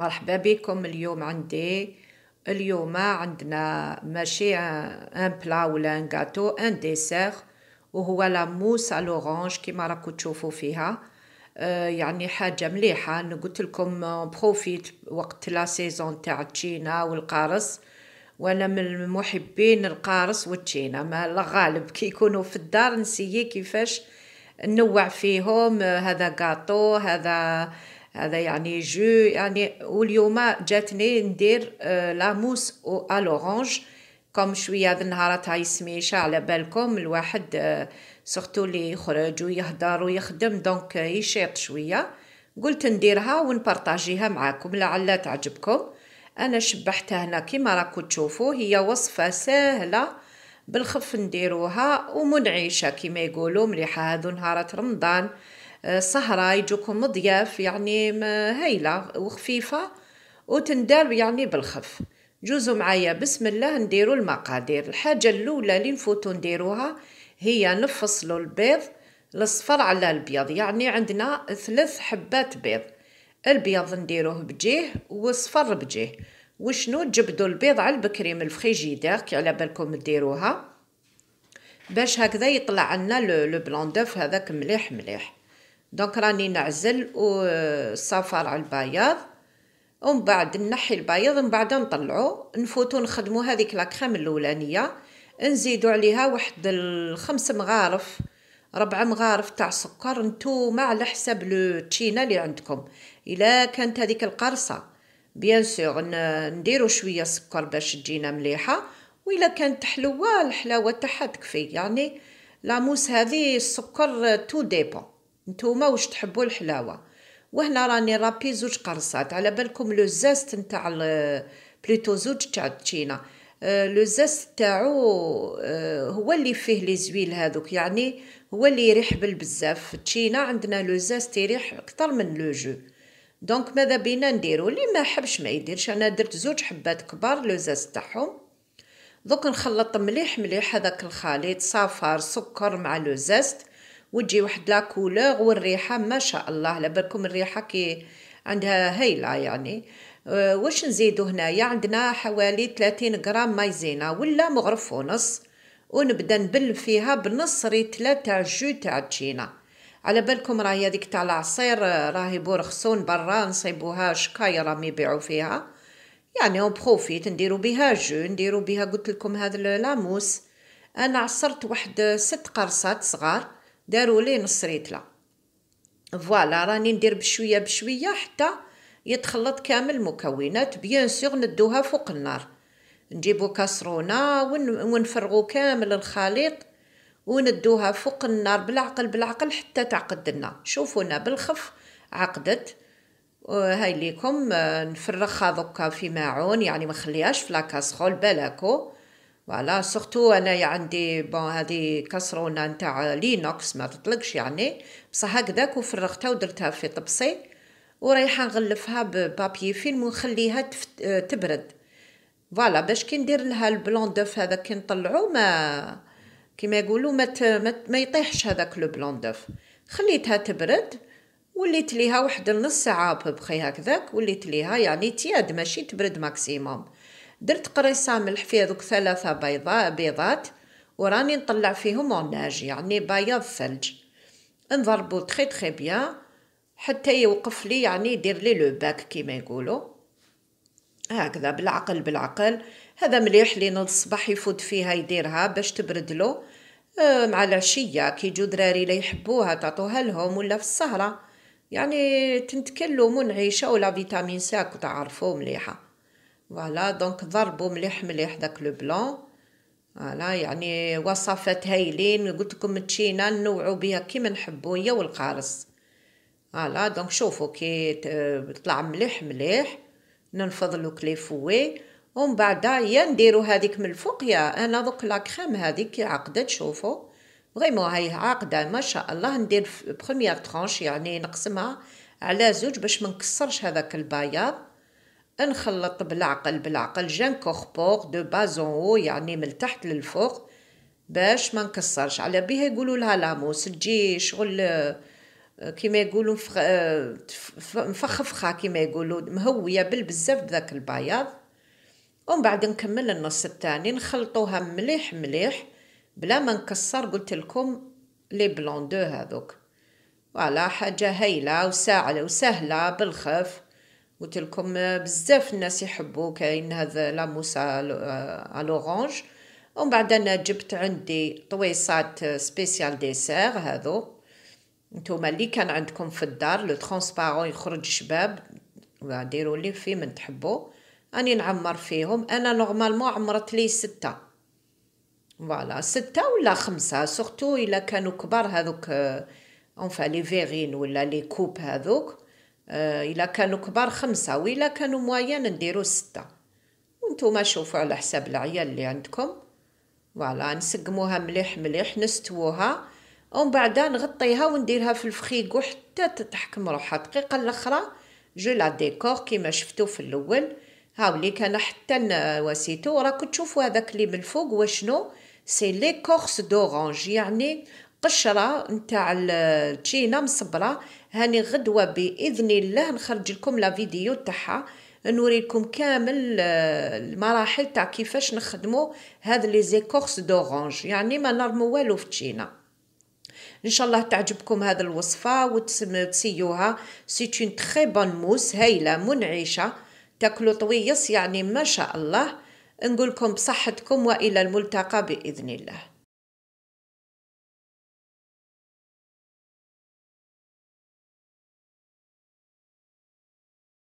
مرحبا بكم اليوم عندي اليوم عندنا ماشي ان بلا ولا ان غاتو ان ديسير وهو لا موس على لورانج كيما راكو تشوفوا فيها آه، يعني حاجه مليحه انا قلت لكم بروفيت وقت لا سيزون تاع التشينا والقارص وانا من محبين القارص والتشينا ما الغالب كي يكونوا في الدار نسيي كيفاش نوع فيهم آه، هذا غاتو هذا هذا يعني جو يعني واليوم جاتني ندير آه، لاموس او الورانج كوم شويه هذا النهارات هاي سميشه على بالكم الواحد آه، سورتو اللي يخرج ويهدر ويخدم دونك يشيط شويه قلت نديرها ونبارطاجيها معاكم لعل تعجبكم انا شبحتها هنا كيما راكم تشوفوا هي وصفه سهله بالخف نديروها ومنعشه كيما يقولوا مليحه هذو نهارات رمضان سهرة يجوكم مضياف يعني هايلة وخفيفة وتندار يعني بالخف جوزوا معايا بسم الله نديروا المقادير الحاجة الأولى اللي نفوتو نديروها هي نفصلوا البيض الصفر على البيض يعني عندنا ثلاث حبات بيض البيض نديروه بجيه وصفر بجيه وشنو تجبدوا البيض على البكري من الفريجيدير كي على بالكم ديروها باش هكذا يطلع عنا لو بلون دوف هذاك مليح مليح دونك راني نعزل والصفار على البياض ومن بعد نحي البياض من بعد نطلعو نفوتو نخدمو هذيك لا كريم الاولانيه نزيدو عليها واحد الخمس مغارف ربع مغارف تاع سكر نتوما على حساب لو تشينا اللي عندكم الا كانت هذيك القرصه بيان سور نديرو شويه سكر باش تجينا مليحه والا كانت حلوه الحلاوه تاعها تكفي يعني لاموس هذه السكر تو ديبون نتوما واش تحبوا الحلاوه وهنا راني رابي زوج قرصات على بالكم لو زاست نتاع بليتو زوج تاع التشينا أه، لو زاست تاعو أه، هو اللي فيه لي زويل هذوك يعني هو اللي يريح بالبزاف في التشينا عندنا لو زاست يريح اكثر من لو جو دونك ماذا بينا نديرو اللي ما حبش ما يديرش انا درت زوج حبات كبار لو زاست تاعهم دوك نخلط مليح مليح هذاك الخليط صفار سكر مع لو زاست وتجي واحد لا كولور والريحه ما شاء الله على بالكم الريحه كي عندها هايله يعني أه، واش نزيدو هنايا عندنا حوالي 30 غرام مايزينا ولا مغرف ونص ونبدا نبل فيها بنص ريتلا تاع جو تاع تشينا على بالكم راهي هذيك تاع العصير راهي بورخصون برا نصيبوها شكايره راهم يبيعو فيها يعني اون بروفيت نديرو بها جو نديرو بها قلت لكم هذا لاموس انا عصرت واحد ست قرصات صغار داروا لي نص ريتله فوالا راني ندير بشويه بشويه حتى يتخلط كامل المكونات بيان سور ندوها فوق النار نجيبو كاسرونه ونفرغو كامل الخليط وندوها فوق النار بالعقل بالعقل حتى تعقد لنا شوفونا بالخف عقدت آه، هاي ليكم آه، نفرغها دوكا في ماعون يعني ما نخليهاش في لا كاسرول بالاكو فوالا سورتو انايا عندي بون هذه كسرونه نتاع لينوكس ما تطلقش يعني بصح هكذاك وفرغتها ودرتها في طبسي ورايحه نغلفها ببابي فيلم ونخليها تبرد فوالا باش كي ندير لها البلون دوف هذا كي نطلعو ما كيما يقولوا ما, ما ما يطيحش هذاك لو بلون دوف خليتها تبرد وليت ليها واحد النص ساعه بخي هكذاك وليت ليها يعني تياد ماشي تبرد ماكسيموم درت قريصه ملح فيها دوك ثلاثه بيضاء بيضات وراني نطلع فيهم اوناج يعني بياض ثلج نضربو تخي تخي بيان حتى يوقف لي يعني يدير لي لو باك كيما يقولوا هكذا بالعقل بالعقل هذا مليح لي الصباح يفوت فيها يديرها باش تبردلو آه، مع العشية كي يجو دراري لا يحبوها تعطوها لهم ولا في السهرة يعني تنتكلو منعشة ولا فيتامين ساك تعرفو مليحه فوالا دونك ضربوا مليح مليح داك لو بلون فوالا يعني وصفات هايلين قلت لكم تشينا نوعوا بها كيما نحبوا هي والقارص فوالا دونك شوفوا كي طلع مليح مليح ننفضلو كلي فوي ومن بعد يا نديرو هذيك من الفوق يا انا دوك لا كريم هذيك عقده تشوفوا فريمون هاي عاقده ما شاء الله ندير بروميير ترونش يعني نقسمها على زوج باش ما نكسرش هذاك البياض نخلط بالعقل بالعقل جانكوغبور دو بازون او يعني من تحت للفوق باش ما نكسرش على بيها يقولوا لها لاموس تجي شغل آه، كيما يقولوا مفخفخه آه، كيما يقولوا مهويه بالبزاف بذاك البياض ومن بعد نكمل النص الثاني نخلطوها مليح مليح بلا ما نكسر قلت لكم لي بلون دو هذوك فوالا حاجه هايله وساعله وسهله بالخف قلت لكم بزاف الناس يحبوا كاين هذا على لورانج آه، ومن بعد انا جبت عندي طويصات سبيسيال ديسير هذو نتوما اللي كان عندكم في الدار لو ترونسبارون يخرج شباب ديروا لي فيه من تحبوا راني نعمر فيهم انا نورمالمون عمرت لي ستة فوالا ستة ولا خمسة سورتو الا كانوا كبار هذوك آه، اونفا لي فيغين ولا لي كوب هذوك آه، الا كانوا كبار خمسة وإلا كانوا موايان نديرو ستة وانتوما شوفوا على حساب العيال اللي عندكم فوالا نسقموها مليح مليح نستووها ومن بعد نغطيها ونديرها في الفخيكو حتى تتحكم روحها دقيقه الاخرى جو لا ديكور كيما شفتو في الاول هاولي كان حتى نواسيتو راكو تشوفوا هذاك اللي من الفوق وشنو سي لي كورس دورانج يعني قشره نتاع التشينا مصبره هاني غدوه باذن الله نخرج لكم لا فيديو تاعها لكم كامل آه، المراحل تاع كيفاش نخدموا هاد لي زيكورس دورانج يعني ما نرمو والو في تشينا ان شاء الله تعجبكم هذه الوصفه وتسيوها سي اون تري بون موس هايله منعشه تاكلو طويص يعني ما شاء الله نقولكم بصحتكم والى الملتقى باذن الله